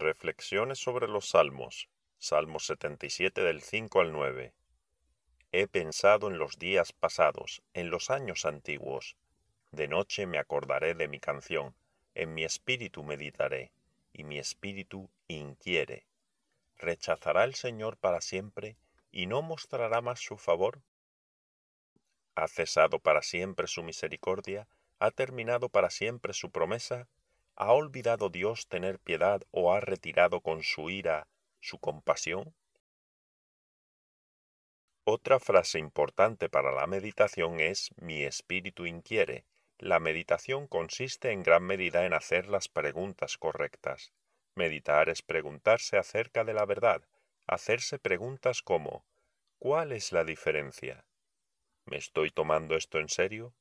Reflexiones sobre los Salmos. Salmo 77 del 5 al 9. He pensado en los días pasados, en los años antiguos. De noche me acordaré de mi canción, en mi espíritu meditaré, y mi espíritu inquiere. ¿Rechazará el Señor para siempre y no mostrará más su favor? ¿Ha cesado para siempre su misericordia? ¿Ha terminado para siempre su promesa? ¿Ha olvidado Dios tener piedad o ha retirado con su ira su compasión? Otra frase importante para la meditación es mi espíritu inquiere. La meditación consiste en gran medida en hacer las preguntas correctas. Meditar es preguntarse acerca de la verdad, hacerse preguntas como ¿cuál es la diferencia? ¿Me estoy tomando esto en serio?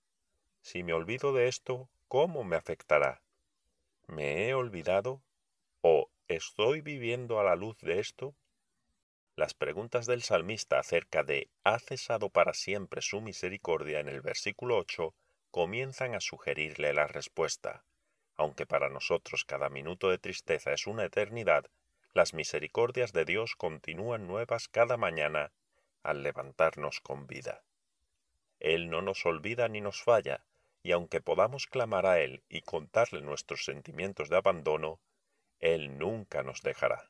Si me olvido de esto, ¿cómo me afectará? ¿Me he olvidado? ¿O estoy viviendo a la luz de esto? Las preguntas del salmista acerca de ¿ha cesado para siempre su misericordia en el versículo 8 comienzan a sugerirle la respuesta. Aunque para nosotros cada minuto de tristeza es una eternidad, las misericordias de Dios continúan nuevas cada mañana al levantarnos con vida. Él no nos olvida ni nos falla, y aunque podamos clamar a Él y contarle nuestros sentimientos de abandono, Él nunca nos dejará.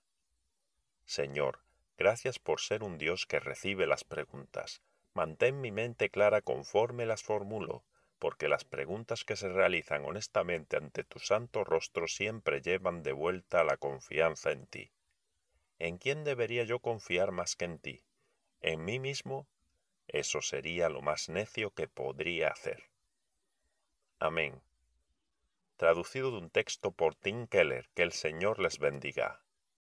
Señor, gracias por ser un Dios que recibe las preguntas. Mantén mi mente clara conforme las formulo, porque las preguntas que se realizan honestamente ante tu santo rostro siempre llevan de vuelta la confianza en ti. ¿En quién debería yo confiar más que en ti? ¿En mí mismo? Eso sería lo más necio que podría hacer. Amén. Traducido de un texto por Tim Keller, que el Señor les bendiga.